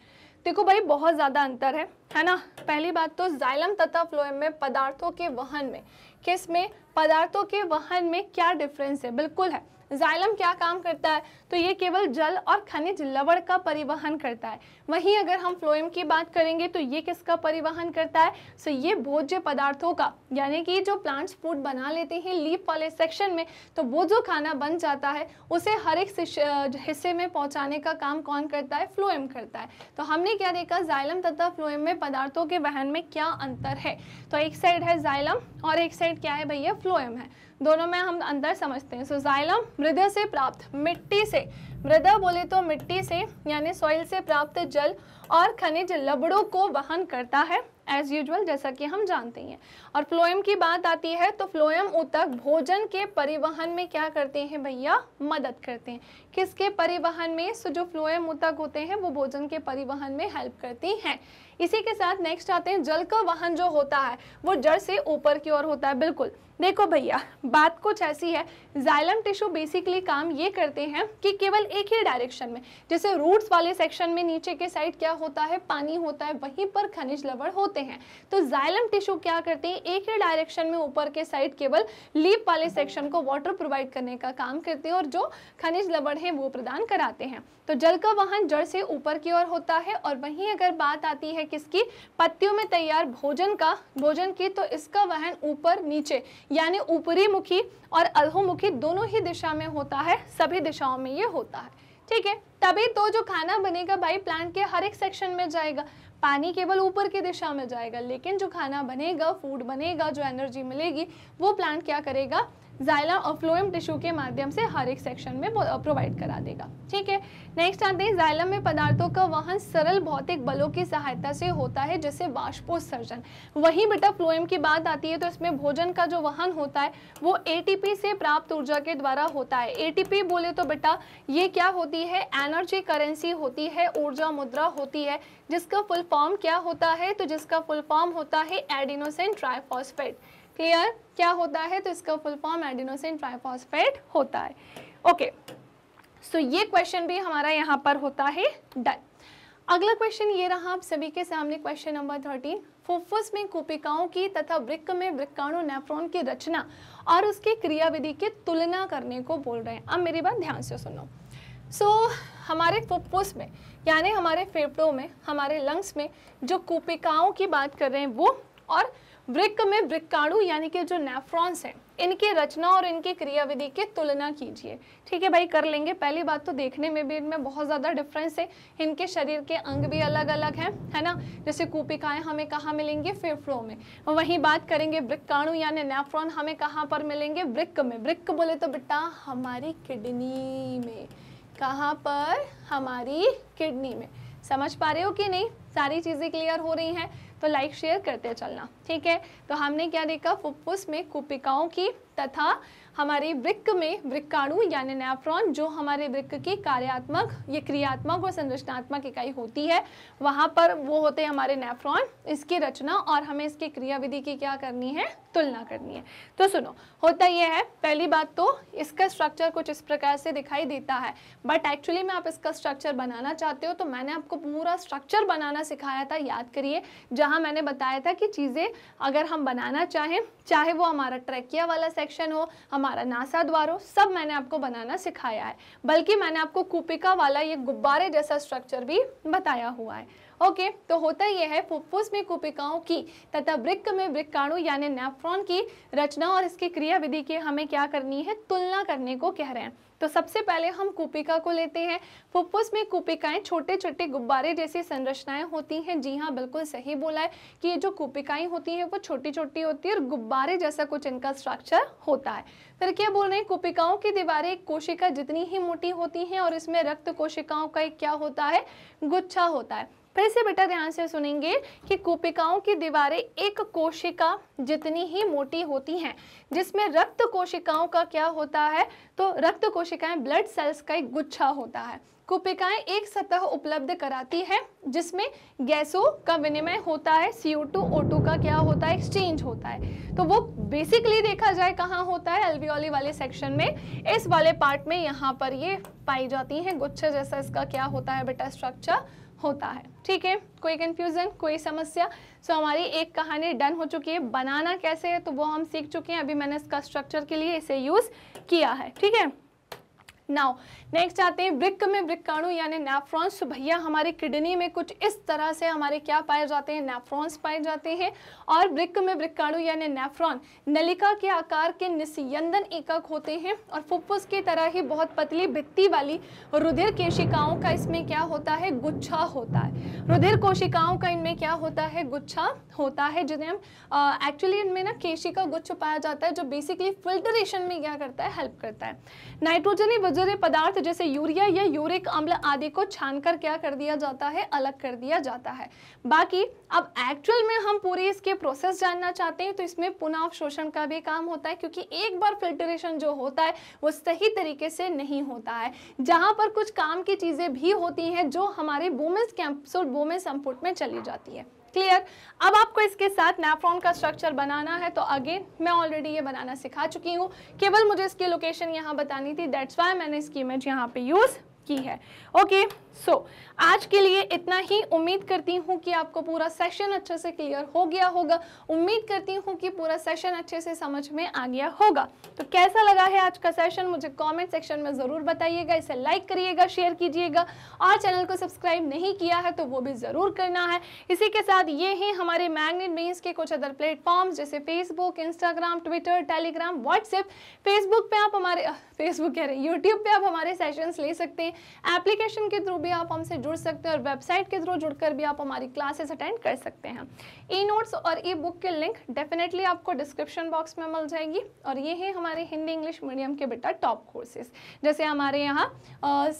देखो भाई बहुत ज़्यादा अंतर है है ना पहली बात तो जाइलम तथा फ्लोएम में पदार्थों के वहन में किस में पदार्थों के वहन में क्या डिफरेंस है बिल्कुल है जाइलम क्या काम करता है तो ये केवल जल और खनिज लवण का परिवहन करता है वहीं अगर हम फ्लोएम की बात करेंगे तो ये किसका परिवहन करता है सो ये भोज्य पदार्थों का यानी कि जो प्लांट्स फूड बना लेते हैं लीफ वाले सेक्शन में तो वो जो खाना बन जाता है उसे हर एक हिस्से में पहुँचाने का काम कौन करता है फ्लोएम करता है तो हमने क्या देखा जाइलम तथा फ्लोएम में पदार्थों के वहन में क्या अंतर है तो एक साइड है जाइलम और एक साइड क्या है भैया फ्लोएम है दोनों में हम अंदर समझते हैं सो जाइलम मृदय से प्राप्त मिट्टी से मृदा बोले तो मिट्टी से यानी सॉइल से प्राप्त जल और खनिज लबड़ों को वहन करता है एज यूजल जैसा कि हम जानते हैं और फ्लोएम की बात आती है तो फ्लोएम उतक भोजन के परिवहन में क्या करते हैं भैया मदद करते हैं किसके परिवहन में सो जो फ्लोएम उतक होते हैं वो भोजन के परिवहन में हेल्प करती हैं इसी के साथ नेक्स्ट आते हैं जल का वाहन जो होता है वो जड़ से ऊपर की ओर होता है बिल्कुल देखो भैया बात कुछ ऐसी है जाइलम टिश्यू बेसिकली काम ये करते हैं कि केवल एक ही डायरेक्शन में जैसे रूट्स वाले सेक्शन में नीचे के साइड क्या होता है पानी होता है वहीं पर खनिज लवण होते हैं तो जाइलम टिश्यू क्या करते हैं एक ही डायरेक्शन में ऊपर के साइड केवल लीप वाले सेक्शन को वाटर प्रोवाइड करने का काम करते हैं और जो खनिज लवण है वो प्रदान कराते हैं तो जल का वाहन जड़ से ऊपर की ओर होता है और वहीं अगर बात आती है किसकी पत्तियों में तैयार भोजन का भोजन की तो इसका वहन ऊपर नीचे यानी ऊपरी मुखी और अल्होमुखी दोनों ही दिशा में होता है सभी दिशाओं में ये होता है ठीक है तभी तो जो खाना बनेगा भाई प्लांट के हर एक सेक्शन में जाएगा पानी केवल ऊपर की दिशा में जाएगा लेकिन जो खाना बनेगा फूड बनेगा जो एनर्जी मिलेगी वो प्लांट क्या करेगा जाइला और फ्लोएम टिश्यू के माध्यम से हर एक सेक्शन में प्रोवाइड करा देगा ठीक है नेक्स्ट आते हैं जाइलम में पदार्थों का वहन सरल भौतिक बलों की सहायता से होता है जैसे वाष्पोत्सर्जन वही बेटा फ्लोएम की बात आती है तो इसमें भोजन का जो वहन होता है वो ए से प्राप्त ऊर्जा के द्वारा होता है ए बोले तो बेटा ये क्या होती है एनर्जी करेंसी होती है ऊर्जा मुद्रा होती है जिसका फुल फॉर्म क्या होता है तो जिसका फुल फॉर्म होता है एडिनोसेंट ट्राइफॉस्फेट क्लियर क्या होता है तो इसका फुल फॉर्म एडिनोसिन ट्राइफॉस्फेट होता है ओके सो so, ये क्वेश्चन भी हमारा यहाँ पर होता है डन अगला क्वेश्चन ये रहा आप सभी के सामने क्वेश्चन नंबर थर्टीन फुफ्फुस में कोपिकाओं की तथा वृक्क में वृक्काणु नेफ्रॉन की रचना और उसकी क्रियाविधि की तुलना करने को बोल रहे हैं अब मेरी बात ध्यान से सुनो सो so, हमारे फुफ्फुस में यानी हमारे फेफड़ों में हमारे लंग्स में जो कोपिकाओं की बात कर रहे हैं वो और वृक्क में वृक्काणु यानी कि जो नेफ्रॉन्स है इनकी रचना और इनकी क्रियाविधि की तुलना कीजिए ठीक है भाई कर लेंगे पहली बात तो देखने में भी इनमें बहुत ज़्यादा डिफरेंस है इनके शरीर के अंग भी अलग अलग हैं है ना जैसे कूपिकाएं हमें कहाँ मिलेंगे फेफड़ों में वहीं बात करेंगे वृक्काणु यानी नेफ्रॉन हमें कहाँ पर मिलेंगे वृक्क में वृक्क बोले तो बेटा हमारी किडनी में कहाँ पर हमारी किडनी में समझ पा रहे हो कि नहीं सारी चीज़ें क्लियर हो रही हैं तो लाइक शेयर करते चलना ठीक है तो हमने क्या देखा फुफ्फुस में कुपिकाओं की तथा हमारे वृक्क में वृक्काणु यानी नेफ्रॉन जो हमारे वृक्क की कार्यात्मक ये क्रियात्मक और संरचनात्मक इकाई होती है वहाँ पर वो होते हैं हमारे नेफ्रॉन इसकी रचना और हमें इसकी क्रियाविधि की क्या करनी है तुलना करनी है तो सुनो होता यह है पहली बात तो इसका स्ट्रक्चर कुछ इस प्रकार से दिखाई देता है बट एक्चुअली में आप इसका स्ट्रक्चर बनाना चाहते हो तो मैंने आपको पूरा स्ट्रक्चर बनाना सिखाया था याद करिए जहाँ मैंने बताया था कि चीज़ें अगर हम बनाना चाहें चाहे वो हमारा ट्रैकिया वाला सेक्शन हो हमारा हमारा नासा द्वारो सब मैंने आपको बनाना सिखाया है बल्कि मैंने आपको कूपिका वाला ये गुब्बारे जैसा स्ट्रक्चर भी बताया हुआ है ओके okay, तो होता यह है फुफ्फुस में कूपिकाओं की तथा वृक्क में वृक्काणु यानी नेफ्रॉन की रचना और इसकी क्रिया विधि की हमें क्या करनी है तुलना करने को कह रहे हैं तो सबसे पहले हम कूपिका को लेते हैं फुफ्फुस में कूपिकाएं छोटे छोटे गुब्बारे जैसी संरचनाएं होती हैं जी हाँ बिल्कुल सही बोला है कि ये जो कूपिकाएं होती हैं वो छोटी छोटी होती है और गुब्बारे जैसा कुछ इनका स्ट्रक्चर होता है फिर क्या बोल रहे हैं कूपिकाओं की दीवारें कोशिका जितनी ही मोटी होती हैं और इसमें रक्त कोशिकाओं का एक क्या होता है गुच्छा होता है फिर से बेटा ध्यान से सुनेंगे कि कोशिकाओं की दीवारें एक कोशिका जितनी ही मोटी होती हैं जिसमें रक्त कोशिकाओं का क्या होता है तो रक्त कोशिकाएं ब्लड सेल्स का एक गुच्छा होता है कुपिकाएं एक सतह उपलब्ध कराती है जिसमें गैसों का विनिमय होता है CO2 O2 का क्या होता है एक्सचेंज होता है तो वो बेसिकली देखा जाए कहाँ होता है एल्वियोली वाले सेक्शन में इस वाले पार्ट में यहाँ पर ये पाई जाती हैं गुच्छे जैसा इसका क्या होता है बेटा स्ट्रक्चर होता है ठीक है कोई कन्फ्यूज़न कोई समस्या सो so, हमारी एक कहानी डन हो चुकी है बनाना कैसे है तो वो हम सीख चुके हैं अभी मैंने इसका स्ट्रक्चर के लिए इसे यूज़ किया है ठीक है नाउ नेक्स्ट आते हैं वृक्क में वृक्काणु यानी नेफ्रॉन्स भैया हमारे किडनी में कुछ इस तरह से हमारे क्या पाए जाते हैं नेफ्रॉन्स पाए जाते हैं और वृक्क में वृक्काणु यानी नेफ्रॉन नलिका के आकार के निस्यंदन एकक होते हैं और फुफ्फुस की तरह ही बहुत पतली भित्ती वाली रुधिर केशिकाओं का इसमें क्या होता है गुच्छा होता है रुधिर कोशिकाओं का इनमें क्या होता है गुच्छा होता है जिन्हें हम एक्चुअली इनमें ना केशिका गुच्छ पाया जाता है जो बेसिकली फिल्टरेशन में क्या करता है हेल्प करता है नाइट्रोजनी जर्जरे पदार्थ जैसे यूरिया या यूरिक अम्ल आदि को छानकर क्या कर दिया जाता है अलग कर दिया जाता है बाकी अब एक्चुअल में हम पूरी इसके प्रोसेस जानना चाहते हैं तो इसमें पुनः शोषण का भी काम होता है क्योंकि एक बार फिल्ट्रेशन जो होता है वो सही तरीके से नहीं होता है जहाँ पर कुछ काम की चीज़ें भी होती हैं जो हमारे कैंप्स और बोमेस संपुट में चली जाती है क्लियर अब आपको इसके साथ नेफ्रॉन का स्ट्रक्चर बनाना है तो अगेन मैं ऑलरेडी ये बनाना सिखा चुकी हूँ केवल मुझे इसकी लोकेशन यहाँ बतानी थी दैट्स वाई मैंने इसकी इमेज यहाँ पे यूज़ की है ओके okay, सो so, आज के लिए इतना ही उम्मीद करती हूँ कि आपको पूरा सेशन अच्छे से क्लियर हो गया होगा उम्मीद करती हूँ कि पूरा सेशन अच्छे से समझ में आ गया होगा तो कैसा लगा है आज का सेशन मुझे कमेंट सेक्शन में ज़रूर बताइएगा इसे लाइक करिएगा शेयर कीजिएगा और चैनल को सब्सक्राइब नहीं किया है तो वो भी ज़रूर करना है इसी के साथ ये हैं हमारे मैग्नेट बेंस के कुछ अदर प्लेटफॉर्म्स जैसे Facebook Instagram Twitter Telegram WhatsApp Facebook पे आप हमारे फेसबुक कह रहे हैं यूट्यूब पे आप हमारे सेशन ले सकते हैं एप्लीकेशन के थ्रू भी आप हमसे जुड़ सकते हैं और वेबसाइट के थ्रू जुड़कर भी आप हमारी क्लासेस अटेंड कर सकते हैं ई नोट्स और ई बुक के लिंक डेफिनेटली आपको डिस्क्रिप्शन बॉक्स में मिल जाएगी और ये है हमारे हिंदी इंग्लिश मीडियम के बेटा टॉप कोर्सेज जैसे हमारे यहाँ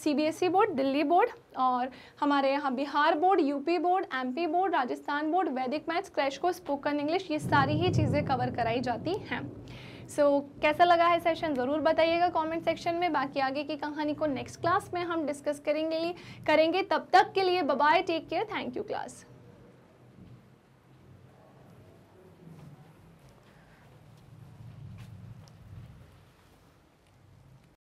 C B S E board Delhi board और हमारे यहाँ Bihar board UP board MP board Rajasthan board Vedic maths crash को स्पोकन इंग्लिश ये सारी ही चीज़ें कवर कराई जाती हैं सो so, कैसा लगा है सेशन ज़रूर बताइएगा कमेंट सेक्शन में बाकी आगे की कहानी को नेक्स्ट क्लास में हम डिस्कस करेंगे करेंगे तब तक के लिए bye take care thank you class